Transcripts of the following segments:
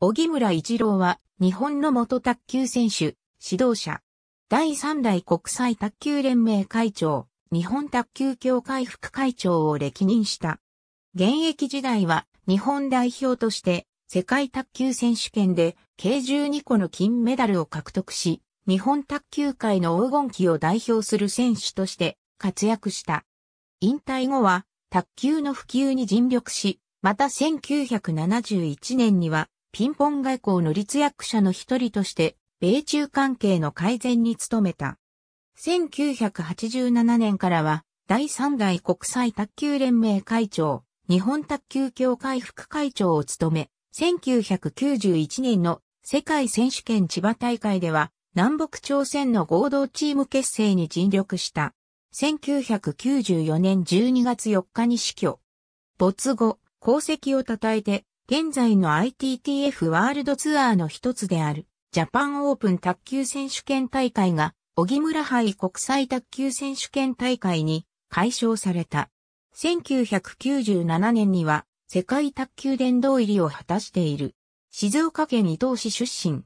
木村一郎は、日本の元卓球選手、指導者。第3代国際卓球連盟会長、日本卓球協会副会長を歴任した。現役時代は、日本代表として、世界卓球選手権で、計12個の金メダルを獲得し、日本卓球界の黄金期を代表する選手として、活躍した。引退後は、卓球の普及に尽力し、また1971年には、ピンポン外交の立役者の一人として、米中関係の改善に努めた。1987年からは、第3代国際卓球連盟会長、日本卓球協会副会長を務め、1991年の世界選手権千葉大会では、南北朝鮮の合同チーム結成に尽力した。1994年12月4日に死去。没後、功績を称えて、現在の ITTF ワールドツアーの一つである、ジャパンオープン卓球選手権大会が、小木村杯国際卓球選手権大会に解消された。1997年には、世界卓球殿堂入りを果たしている。静岡県伊東市出身。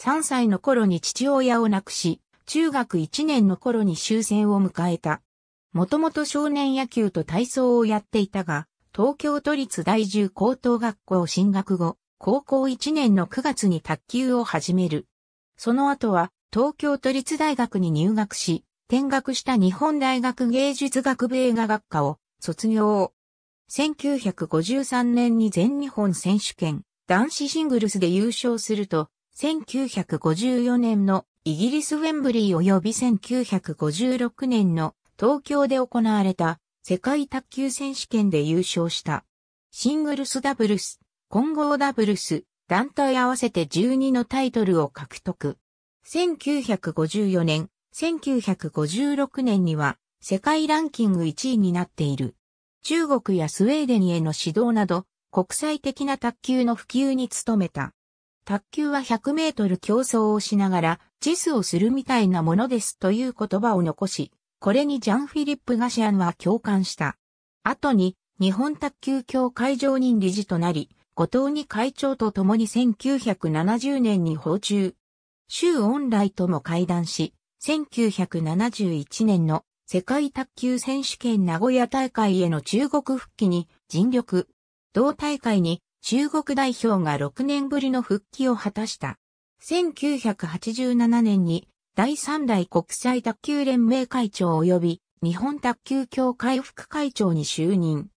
3歳の頃に父親を亡くし、中学1年の頃に終戦を迎えた。もともと少年野球と体操をやっていたが、東京都立大1高等学校進学後、高校1年の9月に卓球を始める。その後は、東京都立大学に入学し、転学した日本大学芸術学部映画学科を卒業。1953年に全日本選手権男子シングルスで優勝すると、1954年のイギリスウェンブリー及び1956年の東京で行われた世界卓球選手権で優勝した。シングルスダブルス、混合ダブルス、団体合わせて12のタイトルを獲得。1954年、1956年には世界ランキング1位になっている。中国やスウェーデンへの指導など、国際的な卓球の普及に努めた。卓球は100メートル競争をしながら、チェスをするみたいなものですという言葉を残し、これにジャン・フィリップ・ガシアンは共感した。後に、日本卓球協会常任理事となり、後藤に会長と共に1970年に訪中。周恩来とも会談し、1971年の世界卓球選手権名古屋大会への中国復帰に尽力。同大会に中国代表が6年ぶりの復帰を果たした。1987年に第3代国際卓球連盟会長及び日本卓球協会副会長に就任。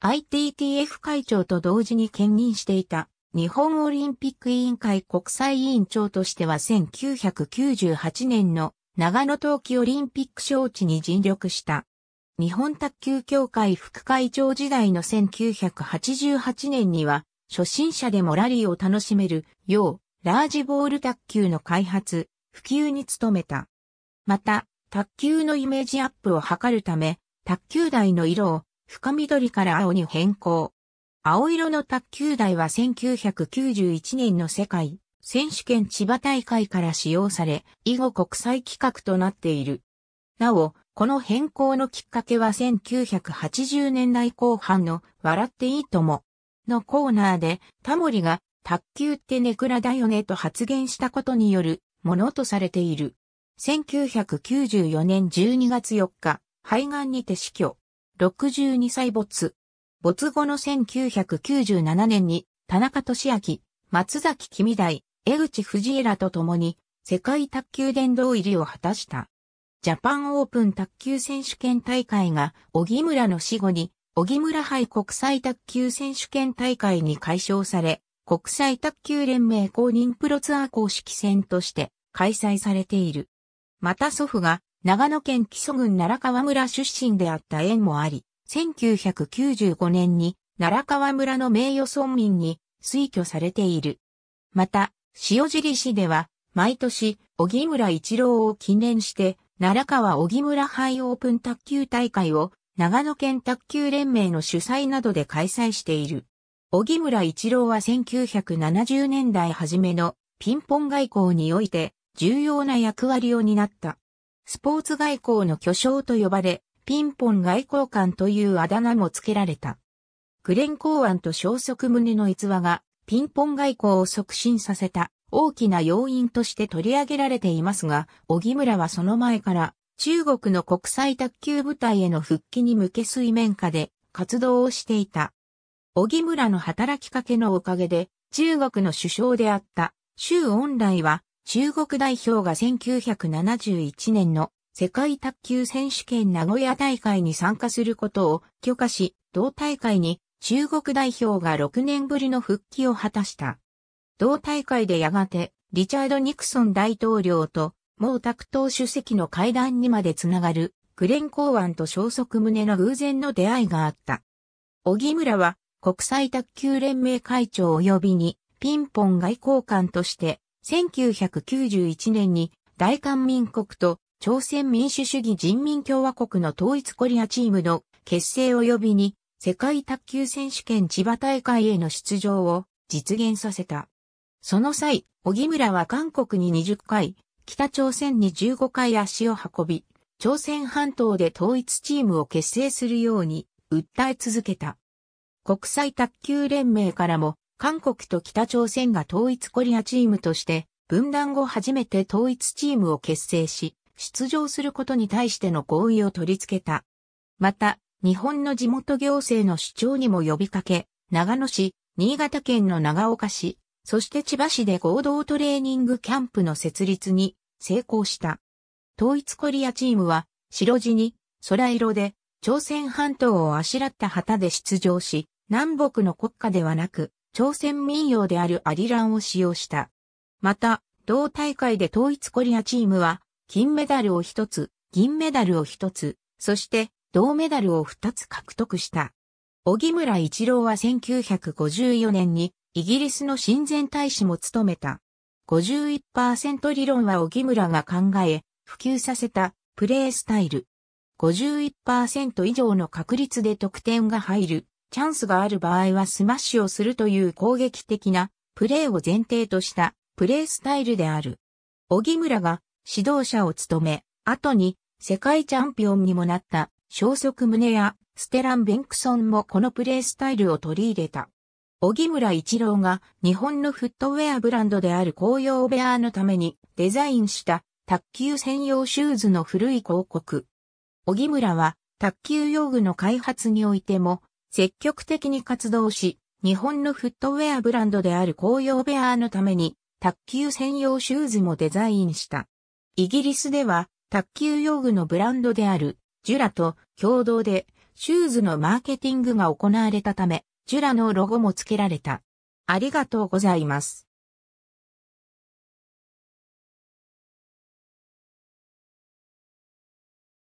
ITTF 会長と同時に兼任していた日本オリンピック委員会国際委員長としては1998年の長野冬季オリンピック招致に尽力した。日本卓球協会副会長時代の1988年には初心者でもラリーを楽しめるようラージボール卓球の開発、普及に努めた。また、卓球のイメージアップを図るため、卓球台の色を深緑から青に変更。青色の卓球台は1991年の世界選手権千葉大会から使用され、以後国際規格となっている。なお、この変更のきっかけは1980年代後半の笑っていいとものコーナーでタモリが卓球ってネクラだよねと発言したことによるものとされている。1994年12月4日、肺がんにて死去。62歳没。没後の1997年に、田中俊明、松崎君大、江口藤枝と共に、世界卓球殿堂入りを果たした。ジャパンオープン卓球選手権大会が、荻村の死後に、荻村杯国際卓球選手権大会に解消され、国際卓球連盟公認プロツアー公式戦として開催されている。また祖父が長野県木曽郡奈良川村出身であった縁もあり、1995年に奈良川村の名誉村民に推挙されている。また、塩尻市では、毎年、小木村一郎を記念して、奈良川小木村杯オープン卓球大会を、長野県卓球連盟の主催などで開催している。荻村一郎は1970年代初めのピンポン外交において重要な役割を担った。スポーツ外交の巨匠と呼ばれ、ピンポン外交官というあだ名も付けられた。グレン公安と消息胸の逸話がピンポン外交を促進させた大きな要因として取り上げられていますが、荻村はその前から中国の国際卓球部隊への復帰に向け水面下で活動をしていた。木村の働きかけのおかげで、中国の首相であった、周恩来は、中国代表が1971年の世界卓球選手権名古屋大会に参加することを許可し、同大会に中国代表が6年ぶりの復帰を果たした。同大会でやがて、リチャード・ニクソン大統領と、毛沢東主席の会談にまでつながる、グレン・コーワンと消息胸の偶然の出会いがあった。小木村は、国際卓球連盟会長及びにピンポン外交官として1991年に大韓民国と朝鮮民主主義人民共和国の統一コリアチームの結成及びに世界卓球選手権千葉大会への出場を実現させた。その際、荻村は韓国に20回、北朝鮮に15回足を運び、朝鮮半島で統一チームを結成するように訴え続けた。国際卓球連盟からも、韓国と北朝鮮が統一コリアチームとして、分断後初めて統一チームを結成し、出場することに対しての合意を取り付けた。また、日本の地元行政の主張にも呼びかけ、長野市、新潟県の長岡市、そして千葉市で合同トレーニングキャンプの設立に成功した。統一コリアチームは白地に空色で朝鮮半島をあしらった旗で出場し、南北の国家ではなく、朝鮮民謡であるアリランを使用した。また、同大会で統一コリアチームは、金メダルを一つ、銀メダルを一つ、そして銅メダルを二つ獲得した。小村一郎は1954年にイギリスの親善大使も務めた。51%理論は小村が考え、普及させたプレースタイル。51%以上の確率で得点が入るチャンスがある場合はスマッシュをするという攻撃的なプレーを前提としたプレースタイルである。小木村が指導者を務め、後に世界チャンピオンにもなった小足胸やステラン・ベンクソンもこのプレースタイルを取り入れた。小木村一郎が日本のフットウェアブランドである紅葉ベアのためにデザインした卓球専用シューズの古い広告。小木村は卓球用具の開発においても積極的に活動し、日本のフットウェアブランドである紅葉ベアーのために、卓球専用シューズもデザインした。イギリスでは、卓球用具のブランドである、ジュラと共同で、シューズのマーケティングが行われたため、ジュラのロゴも付けられた。ありがとうございます。